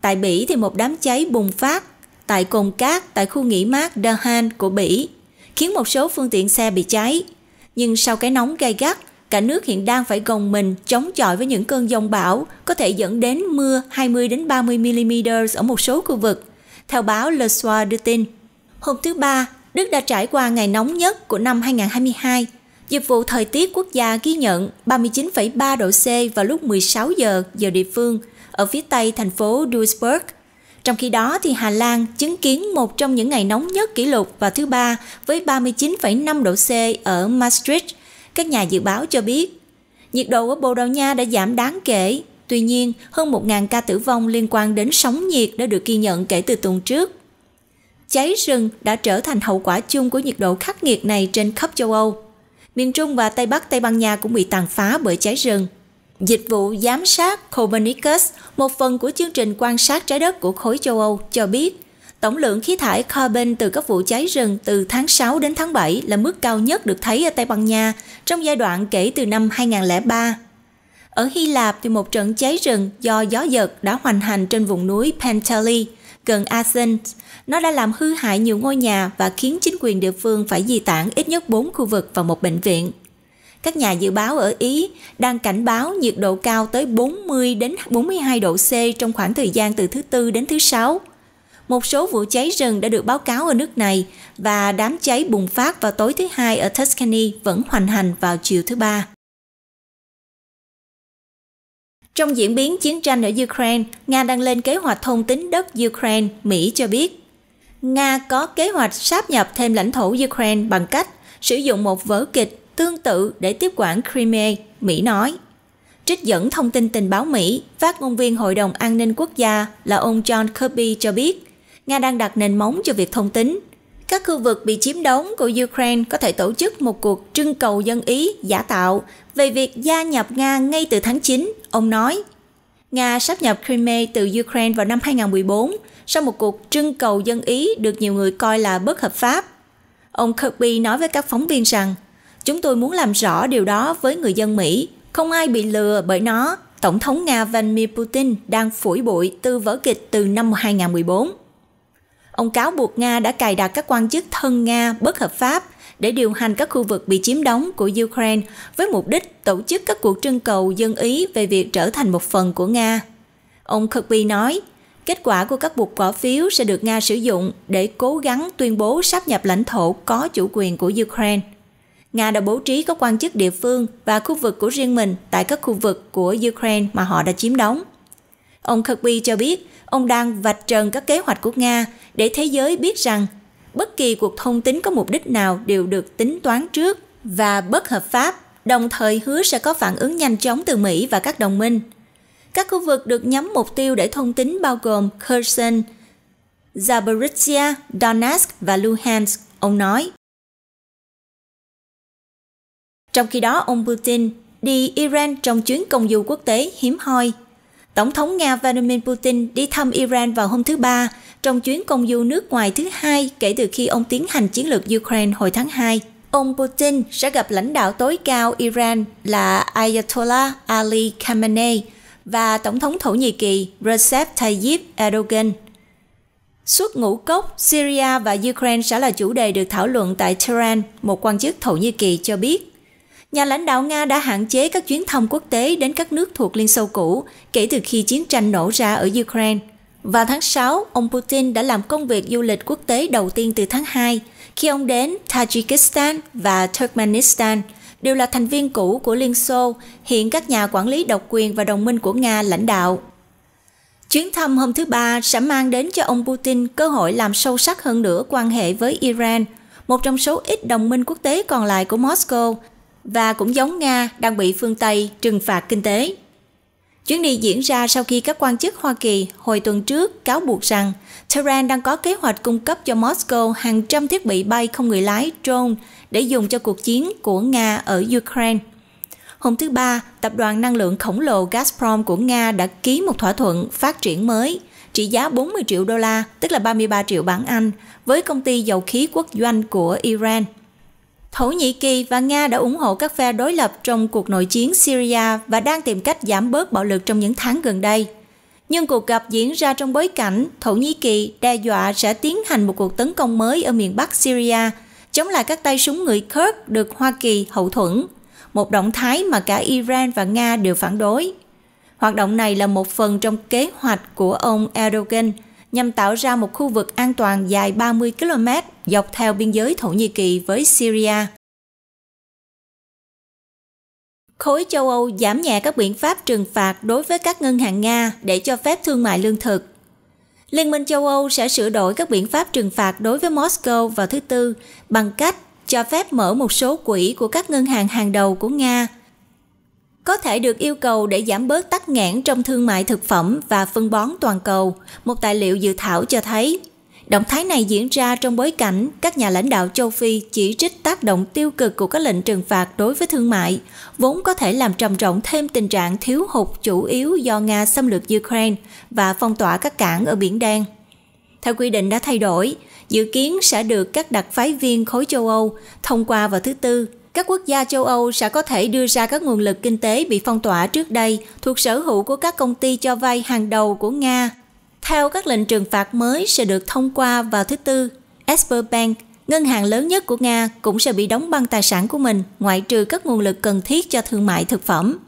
Tại Bỉ thì một đám cháy bùng phát tại Cồn Cát tại khu nghỉ mát Dahan của Bỉ, khiến một số phương tiện xe bị cháy, nhưng sau cái nóng gay gắt, cả nước hiện đang phải gồng mình chống chọi với những cơn giông bão có thể dẫn đến mưa 20 đến 30 mm ở một số khu vực. Theo báo Le Soir đưa tin, hôm thứ ba, Đức đã trải qua ngày nóng nhất của năm 2022. Dịch vụ thời tiết quốc gia ghi nhận 39,3 độ C vào lúc 16 giờ giờ địa phương ở phía tây thành phố Duisburg, trong khi đó thì Hà Lan chứng kiến một trong những ngày nóng nhất kỷ lục vào thứ ba với 39,5 độ C ở Maastricht. Các nhà dự báo cho biết, nhiệt độ ở Bồ Đào Nha đã giảm đáng kể. Tuy nhiên, hơn 1.000 ca tử vong liên quan đến sóng nhiệt đã được ghi nhận kể từ tuần trước. Cháy rừng đã trở thành hậu quả chung của nhiệt độ khắc nghiệt này trên khắp châu Âu. Miền Trung và Tây Bắc Tây Ban Nha cũng bị tàn phá bởi cháy rừng. Dịch vụ giám sát Copernicus, một phần của chương trình quan sát trái đất của khối châu Âu, cho biết tổng lượng khí thải carbon từ các vụ cháy rừng từ tháng 6 đến tháng 7 là mức cao nhất được thấy ở Tây Ban Nha trong giai đoạn kể từ năm 2003. Ở Hy Lạp thì một trận cháy rừng do gió giật đã hoành hành trên vùng núi Penteli gần Athens. Nó đã làm hư hại nhiều ngôi nhà và khiến chính quyền địa phương phải di tản ít nhất 4 khu vực và một bệnh viện các nhà dự báo ở Ý đang cảnh báo nhiệt độ cao tới 40 đến 42 độ C trong khoảng thời gian từ thứ tư đến thứ sáu. Một số vụ cháy rừng đã được báo cáo ở nước này và đám cháy bùng phát vào tối thứ hai ở Tuscany vẫn hoành hành vào chiều thứ ba. Trong diễn biến chiến tranh ở Ukraine, Nga đang lên kế hoạch thông tính đất Ukraine, Mỹ cho biết. Nga có kế hoạch sáp nhập thêm lãnh thổ Ukraine bằng cách sử dụng một vở kịch tương tự để tiếp quản Crimea, Mỹ nói. Trích dẫn thông tin tình báo Mỹ, phát ngôn viên Hội đồng An ninh Quốc gia là ông John Kirby cho biết, Nga đang đặt nền móng cho việc thông tính. Các khu vực bị chiếm đóng của Ukraine có thể tổ chức một cuộc trưng cầu dân ý giả tạo về việc gia nhập Nga ngay từ tháng 9, ông nói. Nga sắp nhập Crimea từ Ukraine vào năm 2014 sau một cuộc trưng cầu dân ý được nhiều người coi là bất hợp pháp. Ông Kirby nói với các phóng viên rằng Chúng tôi muốn làm rõ điều đó với người dân Mỹ. Không ai bị lừa bởi nó. Tổng thống Nga Vladimir Putin đang phủi bụi từ vở kịch từ năm 2014. Ông cáo buộc Nga đã cài đặt các quan chức thân Nga bất hợp pháp để điều hành các khu vực bị chiếm đóng của Ukraine với mục đích tổ chức các cuộc trưng cầu dân ý về việc trở thành một phần của Nga. Ông Kirby nói, kết quả của các cuộc bỏ phiếu sẽ được Nga sử dụng để cố gắng tuyên bố sáp nhập lãnh thổ có chủ quyền của Ukraine. Nga đã bố trí các quan chức địa phương và khu vực của riêng mình tại các khu vực của Ukraine mà họ đã chiếm đóng. Ông Kirby cho biết, ông đang vạch trần các kế hoạch của Nga để thế giới biết rằng bất kỳ cuộc thông tính có mục đích nào đều được tính toán trước và bất hợp pháp, đồng thời hứa sẽ có phản ứng nhanh chóng từ Mỹ và các đồng minh. Các khu vực được nhắm mục tiêu để thông tính bao gồm Kherson, Zaporizhia, Donetsk và Luhansk, ông nói. Trong khi đó, ông Putin đi Iran trong chuyến công du quốc tế hiếm hoi. Tổng thống Nga Vladimir Putin đi thăm Iran vào hôm thứ Ba trong chuyến công du nước ngoài thứ hai kể từ khi ông tiến hành chiến lược Ukraine hồi tháng 2. Ông Putin sẽ gặp lãnh đạo tối cao Iran là Ayatollah Ali Khamenei và Tổng thống Thổ Nhĩ Kỳ Recep Tayyip Erdogan. Xuất ngũ cốc, Syria và Ukraine sẽ là chủ đề được thảo luận tại Tehran, một quan chức Thổ Nhĩ Kỳ cho biết nhà lãnh đạo Nga đã hạn chế các chuyến thăm quốc tế đến các nước thuộc Liên Xô cũ kể từ khi chiến tranh nổ ra ở Ukraine. Vào tháng 6, ông Putin đã làm công việc du lịch quốc tế đầu tiên từ tháng 2 khi ông đến Tajikistan và Turkmenistan, đều là thành viên cũ của Liên Xô, hiện các nhà quản lý độc quyền và đồng minh của Nga lãnh đạo. Chuyến thăm hôm thứ Ba sẽ mang đến cho ông Putin cơ hội làm sâu sắc hơn nữa quan hệ với Iran, một trong số ít đồng minh quốc tế còn lại của Moscow – và cũng giống Nga đang bị phương Tây trừng phạt kinh tế. Chuyến đi diễn ra sau khi các quan chức Hoa Kỳ hồi tuần trước cáo buộc rằng Tehran đang có kế hoạch cung cấp cho Moscow hàng trăm thiết bị bay không người lái drone để dùng cho cuộc chiến của Nga ở Ukraine. Hôm thứ Ba, tập đoàn năng lượng khổng lồ Gazprom của Nga đã ký một thỏa thuận phát triển mới trị giá 40 triệu đô la, tức là 33 triệu bảng Anh, với công ty dầu khí quốc doanh của Iran – Thổ Nhĩ Kỳ và Nga đã ủng hộ các phe đối lập trong cuộc nội chiến Syria và đang tìm cách giảm bớt bạo lực trong những tháng gần đây. Nhưng cuộc gặp diễn ra trong bối cảnh Thổ Nhĩ Kỳ đe dọa sẽ tiến hành một cuộc tấn công mới ở miền Bắc Syria chống lại các tay súng người Kurd được Hoa Kỳ hậu thuẫn, một động thái mà cả Iran và Nga đều phản đối. Hoạt động này là một phần trong kế hoạch của ông Erdogan – nhằm tạo ra một khu vực an toàn dài 30 km dọc theo biên giới Thổ Nhĩ Kỳ với Syria. Khối châu Âu giảm nhẹ các biện pháp trừng phạt đối với các ngân hàng Nga để cho phép thương mại lương thực. Liên minh châu Âu sẽ sửa đổi các biện pháp trừng phạt đối với Moscow vào thứ Tư bằng cách cho phép mở một số quỹ của các ngân hàng hàng đầu của Nga có thể được yêu cầu để giảm bớt tắc nghẽn trong thương mại thực phẩm và phân bón toàn cầu, một tài liệu dự thảo cho thấy. Động thái này diễn ra trong bối cảnh các nhà lãnh đạo châu Phi chỉ trích tác động tiêu cực của các lệnh trừng phạt đối với thương mại, vốn có thể làm trầm trọng thêm tình trạng thiếu hụt chủ yếu do Nga xâm lược Ukraine và phong tỏa các cảng ở Biển Đen. Theo quy định đã thay đổi, dự kiến sẽ được các đặc phái viên khối châu Âu thông qua vào thứ Tư các quốc gia châu Âu sẽ có thể đưa ra các nguồn lực kinh tế bị phong tỏa trước đây thuộc sở hữu của các công ty cho vay hàng đầu của Nga. Theo các lệnh trừng phạt mới sẽ được thông qua vào thứ Tư, Sberbank, ngân hàng lớn nhất của Nga cũng sẽ bị đóng băng tài sản của mình ngoại trừ các nguồn lực cần thiết cho thương mại thực phẩm.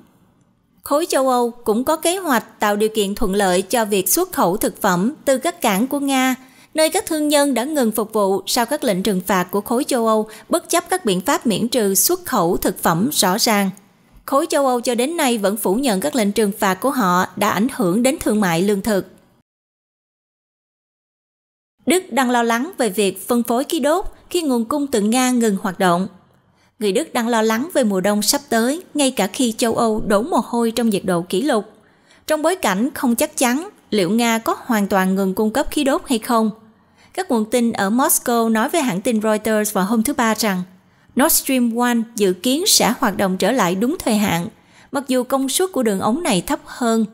Khối châu Âu cũng có kế hoạch tạo điều kiện thuận lợi cho việc xuất khẩu thực phẩm từ các cảng của Nga – nơi các thương nhân đã ngừng phục vụ sau các lệnh trừng phạt của khối châu Âu bất chấp các biện pháp miễn trừ xuất khẩu thực phẩm rõ ràng. Khối châu Âu cho đến nay vẫn phủ nhận các lệnh trừng phạt của họ đã ảnh hưởng đến thương mại lương thực. Đức đang lo lắng về việc phân phối khí đốt khi nguồn cung từ Nga ngừng hoạt động. Người Đức đang lo lắng về mùa đông sắp tới, ngay cả khi châu Âu đổ mồ hôi trong nhiệt độ kỷ lục. Trong bối cảnh không chắc chắn liệu Nga có hoàn toàn ngừng cung cấp khí đốt hay không – các nguồn tin ở Moscow nói với hãng tin Reuters vào hôm thứ Ba rằng Nord Stream 1 dự kiến sẽ hoạt động trở lại đúng thời hạn, mặc dù công suất của đường ống này thấp hơn.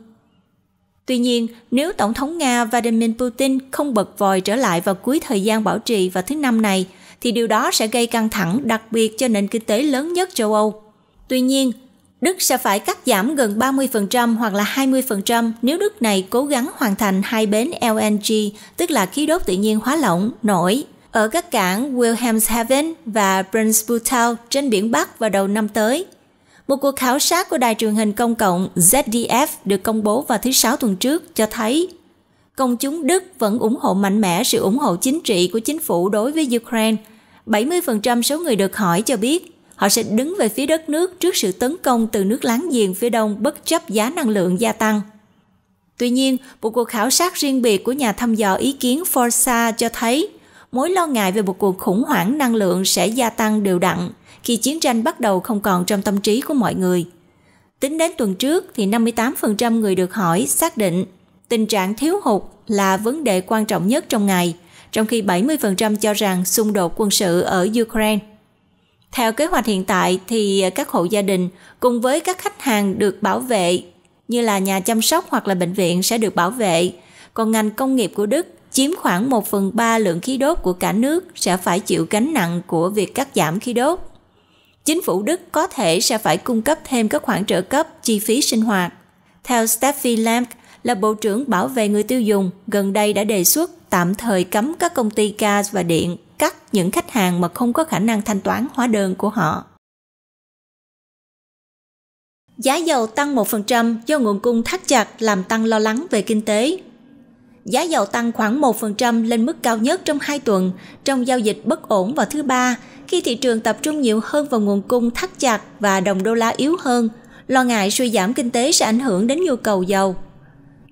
Tuy nhiên, nếu Tổng thống Nga Vladimir Putin không bật vòi trở lại vào cuối thời gian bảo trì vào thứ năm này, thì điều đó sẽ gây căng thẳng đặc biệt cho nền kinh tế lớn nhất châu Âu. Tuy nhiên, Đức sẽ phải cắt giảm gần 30% hoặc là 20% nếu Đức này cố gắng hoàn thành hai bến LNG, tức là khí đốt tự nhiên hóa lỏng, nổi, ở các cảng Wilhelmshaven và Brunsbüttel trên biển Bắc vào đầu năm tới. Một cuộc khảo sát của đài truyền hình công cộng ZDF được công bố vào thứ Sáu tuần trước cho thấy công chúng Đức vẫn ủng hộ mạnh mẽ sự ủng hộ chính trị của chính phủ đối với Ukraine. 70% số người được hỏi cho biết Họ sẽ đứng về phía đất nước trước sự tấn công từ nước láng giềng phía đông bất chấp giá năng lượng gia tăng. Tuy nhiên, một cuộc khảo sát riêng biệt của nhà thăm dò ý kiến ForSa cho thấy mối lo ngại về một cuộc khủng hoảng năng lượng sẽ gia tăng đều đặn khi chiến tranh bắt đầu không còn trong tâm trí của mọi người. Tính đến tuần trước thì 58% người được hỏi xác định tình trạng thiếu hụt là vấn đề quan trọng nhất trong ngày, trong khi 70% cho rằng xung đột quân sự ở Ukraine theo kế hoạch hiện tại thì các hộ gia đình cùng với các khách hàng được bảo vệ như là nhà chăm sóc hoặc là bệnh viện sẽ được bảo vệ. Còn ngành công nghiệp của Đức chiếm khoảng 1 phần 3 lượng khí đốt của cả nước sẽ phải chịu gánh nặng của việc cắt giảm khí đốt. Chính phủ Đức có thể sẽ phải cung cấp thêm các khoản trợ cấp chi phí sinh hoạt. Theo Steffi Lamp là Bộ trưởng Bảo vệ người tiêu dùng, gần đây đã đề xuất tạm thời cấm các công ty gas và điện cắt những khách hàng mà không có khả năng thanh toán hóa đơn của họ. Giá dầu tăng 1% do nguồn cung thắt chặt làm tăng lo lắng về kinh tế. Giá dầu tăng khoảng 1% lên mức cao nhất trong 2 tuần trong giao dịch bất ổn vào thứ ba khi thị trường tập trung nhiều hơn vào nguồn cung thắt chặt và đồng đô la yếu hơn, lo ngại suy giảm kinh tế sẽ ảnh hưởng đến nhu cầu dầu.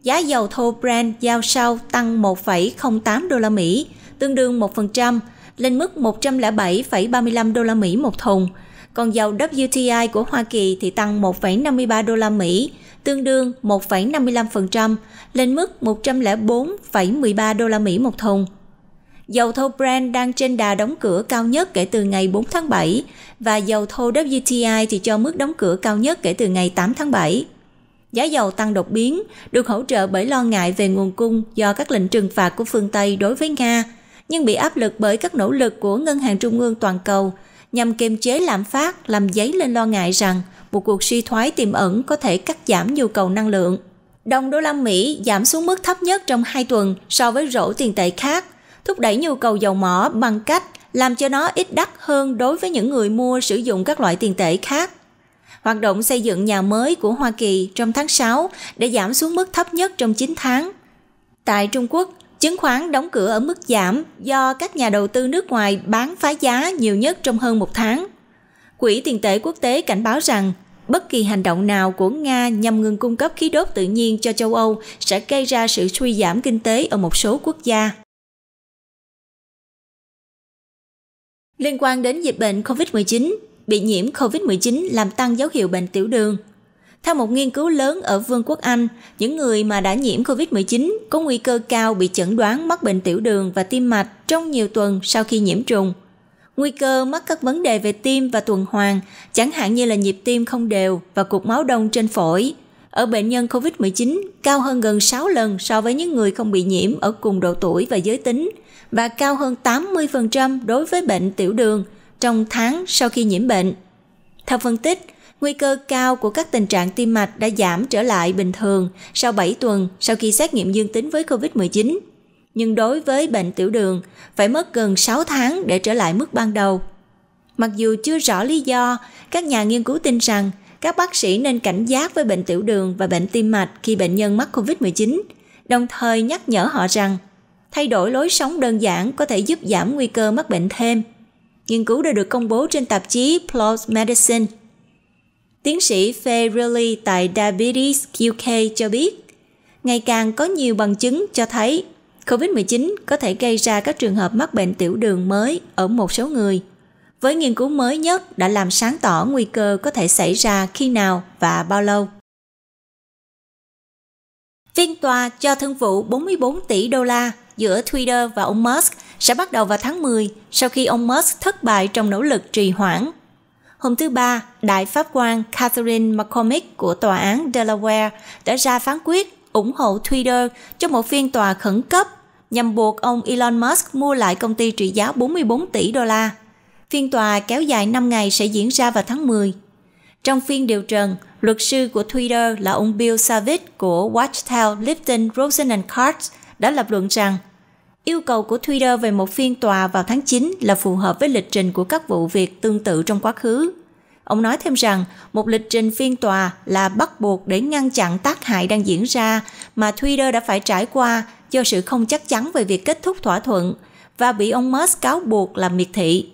Giá dầu thô Brent giao sau tăng 1,08 đô la Mỹ, tương đương 1%, lên mức 107,35 đô la Mỹ một thùng, còn dầu WTI của Hoa Kỳ thì tăng 1,53 đô la Mỹ, tương đương 1,55% lên mức 104,13 đô la Mỹ một thùng. Dầu thô Brent đang trên đà đóng cửa cao nhất kể từ ngày 4 tháng 7 và dầu thô WTI thì cho mức đóng cửa cao nhất kể từ ngày 8 tháng 7. Giá dầu tăng đột biến được hỗ trợ bởi lo ngại về nguồn cung do các lệnh trừng phạt của phương Tây đối với Nga – nhưng bị áp lực bởi các nỗ lực của Ngân hàng Trung ương toàn cầu nhằm kiềm chế lạm phát làm dấy lên lo ngại rằng một cuộc suy thoái tiềm ẩn có thể cắt giảm nhu cầu năng lượng. Đồng đô la Mỹ giảm xuống mức thấp nhất trong 2 tuần so với rổ tiền tệ khác, thúc đẩy nhu cầu dầu mỏ bằng cách làm cho nó ít đắt hơn đối với những người mua sử dụng các loại tiền tệ khác. Hoạt động xây dựng nhà mới của Hoa Kỳ trong tháng 6 đã giảm xuống mức thấp nhất trong 9 tháng. Tại Trung Quốc, Chứng khoán đóng cửa ở mức giảm do các nhà đầu tư nước ngoài bán phá giá nhiều nhất trong hơn một tháng. Quỹ tiền tệ quốc tế cảnh báo rằng bất kỳ hành động nào của Nga nhằm ngừng cung cấp khí đốt tự nhiên cho châu Âu sẽ gây ra sự suy giảm kinh tế ở một số quốc gia. Liên quan đến dịch bệnh COVID-19, bị nhiễm COVID-19 làm tăng dấu hiệu bệnh tiểu đường – theo một nghiên cứu lớn ở Vương quốc Anh, những người mà đã nhiễm COVID-19 có nguy cơ cao bị chẩn đoán mắc bệnh tiểu đường và tim mạch trong nhiều tuần sau khi nhiễm trùng. Nguy cơ mắc các vấn đề về tim và tuần hoàn, chẳng hạn như là nhịp tim không đều và cục máu đông trên phổi, ở bệnh nhân COVID-19 cao hơn gần 6 lần so với những người không bị nhiễm ở cùng độ tuổi và giới tính và cao hơn 80% đối với bệnh tiểu đường trong tháng sau khi nhiễm bệnh. Theo phân tích, nguy cơ cao của các tình trạng tim mạch đã giảm trở lại bình thường sau 7 tuần sau khi xét nghiệm dương tính với COVID-19. Nhưng đối với bệnh tiểu đường, phải mất gần 6 tháng để trở lại mức ban đầu. Mặc dù chưa rõ lý do, các nhà nghiên cứu tin rằng các bác sĩ nên cảnh giác với bệnh tiểu đường và bệnh tim mạch khi bệnh nhân mắc COVID-19, đồng thời nhắc nhở họ rằng thay đổi lối sống đơn giản có thể giúp giảm nguy cơ mắc bệnh thêm. Nghiên cứu đã được công bố trên tạp chí PLOS Medicine – Tiến sĩ Ferrelli tại Diabetes UK cho biết, ngày càng có nhiều bằng chứng cho thấy COVID-19 có thể gây ra các trường hợp mắc bệnh tiểu đường mới ở một số người. Với nghiên cứu mới nhất đã làm sáng tỏ nguy cơ có thể xảy ra khi nào và bao lâu. Phiên tòa cho thương vụ 44 tỷ đô la giữa Twitter và ông Musk sẽ bắt đầu vào tháng 10 sau khi ông Musk thất bại trong nỗ lực trì hoãn Hôm thứ Ba, Đại Pháp quan Catherine McCormick của Tòa án Delaware đã ra phán quyết ủng hộ Twitter trong một phiên tòa khẩn cấp nhằm buộc ông Elon Musk mua lại công ty trị giá 44 tỷ đô la. Phiên tòa kéo dài 5 ngày sẽ diễn ra vào tháng 10. Trong phiên điều trần, luật sư của Twitter là ông Bill savitz của Watchtower Lipton Rosen Cards đã lập luận rằng Yêu cầu của Twitter về một phiên tòa vào tháng 9 là phù hợp với lịch trình của các vụ việc tương tự trong quá khứ. Ông nói thêm rằng, một lịch trình phiên tòa là bắt buộc để ngăn chặn tác hại đang diễn ra mà Twitter đã phải trải qua do sự không chắc chắn về việc kết thúc thỏa thuận và bị ông Musk cáo buộc là miệt thị.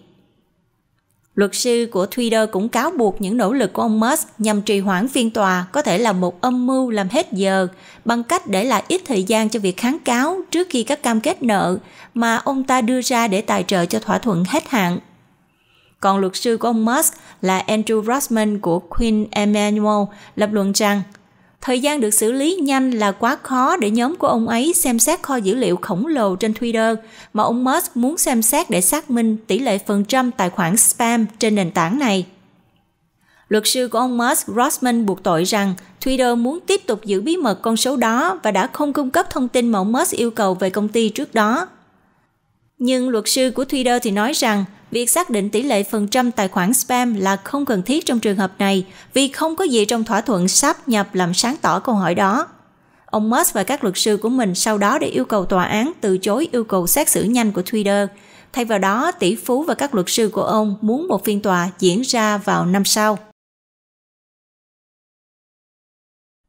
Luật sư của Twitter cũng cáo buộc những nỗ lực của ông Musk nhằm trì hoãn phiên tòa có thể là một âm mưu làm hết giờ bằng cách để lại ít thời gian cho việc kháng cáo trước khi các cam kết nợ mà ông ta đưa ra để tài trợ cho thỏa thuận hết hạn. Còn luật sư của ông Musk là Andrew Rossman của Queen Emanuel lập luận rằng – Thời gian được xử lý nhanh là quá khó để nhóm của ông ấy xem xét kho dữ liệu khổng lồ trên Twitter mà ông Musk muốn xem xét để xác minh tỷ lệ phần trăm tài khoản spam trên nền tảng này. Luật sư của ông Musk Rossman buộc tội rằng Twitter muốn tiếp tục giữ bí mật con số đó và đã không cung cấp thông tin mà ông Musk yêu cầu về công ty trước đó. Nhưng luật sư của Twitter thì nói rằng Việc xác định tỷ lệ phần trăm tài khoản spam là không cần thiết trong trường hợp này vì không có gì trong thỏa thuận sáp nhập làm sáng tỏ câu hỏi đó. Ông Musk và các luật sư của mình sau đó đã yêu cầu tòa án từ chối yêu cầu xét xử nhanh của Twitter. Thay vào đó, tỷ phú và các luật sư của ông muốn một phiên tòa diễn ra vào năm sau.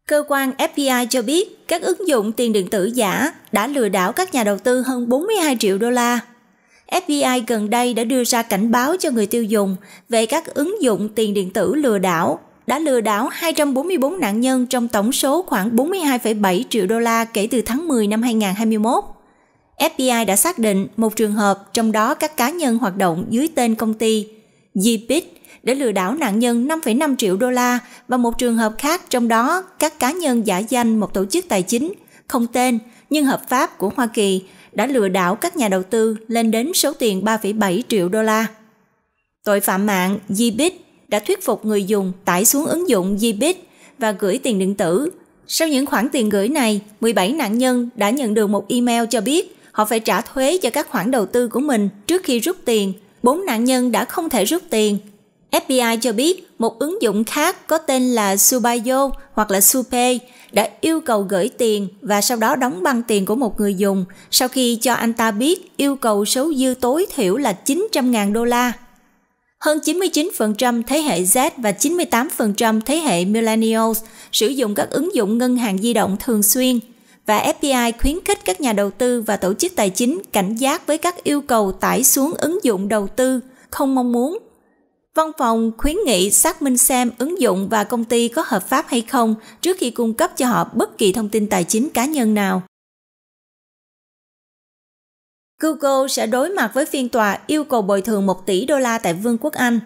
Cơ quan FBI cho biết các ứng dụng tiền điện tử giả đã lừa đảo các nhà đầu tư hơn 42 triệu đô la FBI gần đây đã đưa ra cảnh báo cho người tiêu dùng về các ứng dụng tiền điện tử lừa đảo đã lừa đảo 244 nạn nhân trong tổng số khoảng 42,7 triệu đô la kể từ tháng 10 năm 2021. FBI đã xác định một trường hợp trong đó các cá nhân hoạt động dưới tên công ty Zbit để lừa đảo nạn nhân 5,5 triệu đô la và một trường hợp khác trong đó các cá nhân giả danh một tổ chức tài chính không tên nhưng hợp pháp của Hoa Kỳ đã lừa đảo các nhà đầu tư lên đến số tiền 3,7 triệu đô la. Tội phạm mạng Zbit đã thuyết phục người dùng tải xuống ứng dụng Zbit và gửi tiền điện tử. Sau những khoản tiền gửi này, 17 nạn nhân đã nhận được một email cho biết họ phải trả thuế cho các khoản đầu tư của mình trước khi rút tiền. 4 nạn nhân đã không thể rút tiền. FBI cho biết một ứng dụng khác có tên là Subayo hoặc là Supay đã yêu cầu gửi tiền và sau đó đóng băng tiền của một người dùng sau khi cho anh ta biết yêu cầu số dư tối thiểu là 900.000 đô la. Hơn 99% thế hệ Z và 98% thế hệ Millennials sử dụng các ứng dụng ngân hàng di động thường xuyên và FPI khuyến khích các nhà đầu tư và tổ chức tài chính cảnh giác với các yêu cầu tải xuống ứng dụng đầu tư không mong muốn Văn phòng khuyến nghị xác minh xem ứng dụng và công ty có hợp pháp hay không trước khi cung cấp cho họ bất kỳ thông tin tài chính cá nhân nào. Google sẽ đối mặt với phiên tòa yêu cầu bồi thường 1 tỷ đô la tại Vương quốc Anh.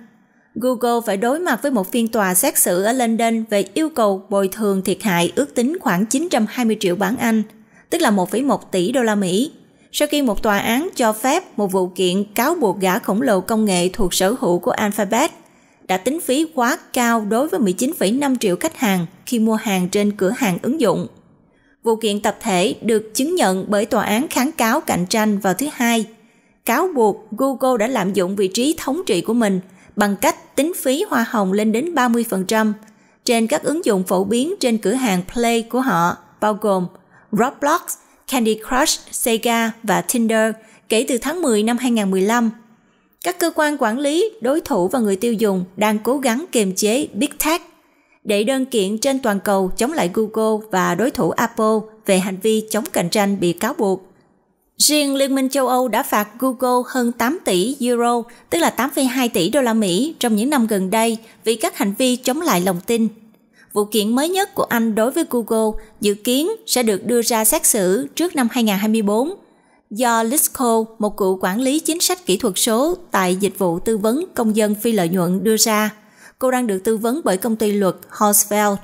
Google phải đối mặt với một phiên tòa xét xử ở London về yêu cầu bồi thường thiệt hại ước tính khoảng 920 triệu bảng Anh, tức là 1,1 tỷ đô la Mỹ sau khi một tòa án cho phép một vụ kiện cáo buộc gã khổng lồ công nghệ thuộc sở hữu của Alphabet đã tính phí quá cao đối với 19,5 triệu khách hàng khi mua hàng trên cửa hàng ứng dụng. Vụ kiện tập thể được chứng nhận bởi tòa án kháng cáo cạnh tranh vào thứ hai. Cáo buộc Google đã lạm dụng vị trí thống trị của mình bằng cách tính phí hoa hồng lên đến 30% trên các ứng dụng phổ biến trên cửa hàng Play của họ, bao gồm Roblox, Candy Crush, Sega và Tinder kể từ tháng 10 năm 2015. Các cơ quan quản lý, đối thủ và người tiêu dùng đang cố gắng kiềm chế Big Tech để đơn kiện trên toàn cầu chống lại Google và đối thủ Apple về hành vi chống cạnh tranh bị cáo buộc. Riêng Liên minh châu Âu đã phạt Google hơn 8 tỷ euro, tức là 8,2 tỷ đô la Mỹ trong những năm gần đây vì các hành vi chống lại lòng tin vụ kiện mới nhất của Anh đối với Google dự kiến sẽ được đưa ra xét xử trước năm 2024 do Lisco, một cựu quản lý chính sách kỹ thuật số tại dịch vụ tư vấn công dân phi lợi nhuận đưa ra. Cô đang được tư vấn bởi công ty luật Horsfeld.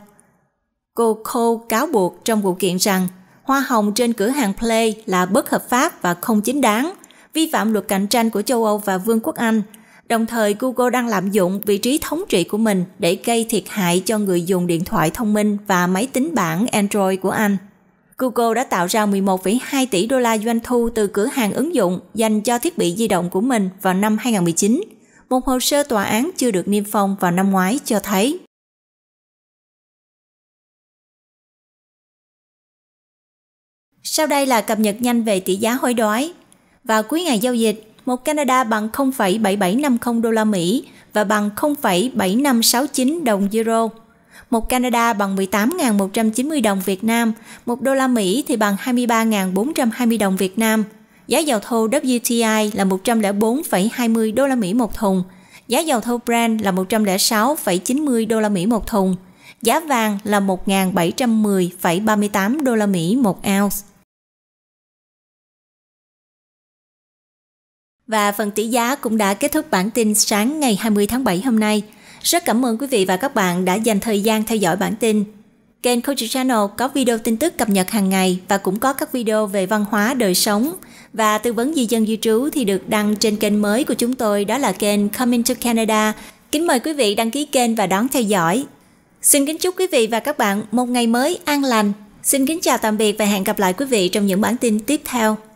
Cô cô cáo buộc trong vụ kiện rằng hoa hồng trên cửa hàng Play là bất hợp pháp và không chính đáng, vi phạm luật cạnh tranh của châu Âu và Vương quốc Anh – Đồng thời Google đang lạm dụng vị trí thống trị của mình để gây thiệt hại cho người dùng điện thoại thông minh và máy tính bảng Android của Anh. Google đã tạo ra 11,2 tỷ đô la doanh thu từ cửa hàng ứng dụng dành cho thiết bị di động của mình vào năm 2019. Một hồ sơ tòa án chưa được niêm phong vào năm ngoái cho thấy. Sau đây là cập nhật nhanh về tỷ giá hối đoái. Vào cuối ngày giao dịch, một Canada bằng 0,7750 đô la Mỹ và bằng 0,7569 đồng euro. Một Canada bằng 18.190 đồng Việt Nam, một đô la Mỹ thì bằng 23.420 đồng Việt Nam. Giá dầu thô WTI là 104,20 đô la Mỹ một thùng, giá dầu thô Brent là 106,90 đô la Mỹ một thùng, giá vàng là 1.710,38 đô la Mỹ một ounce. Và phần tỷ giá cũng đã kết thúc bản tin sáng ngày 20 tháng 7 hôm nay. Rất cảm ơn quý vị và các bạn đã dành thời gian theo dõi bản tin. Kênh Culture Channel có video tin tức cập nhật hàng ngày và cũng có các video về văn hóa đời sống. Và tư vấn di dân di trú thì được đăng trên kênh mới của chúng tôi đó là kênh Coming to Canada. Kính mời quý vị đăng ký kênh và đón theo dõi. Xin kính chúc quý vị và các bạn một ngày mới an lành. Xin kính chào tạm biệt và hẹn gặp lại quý vị trong những bản tin tiếp theo.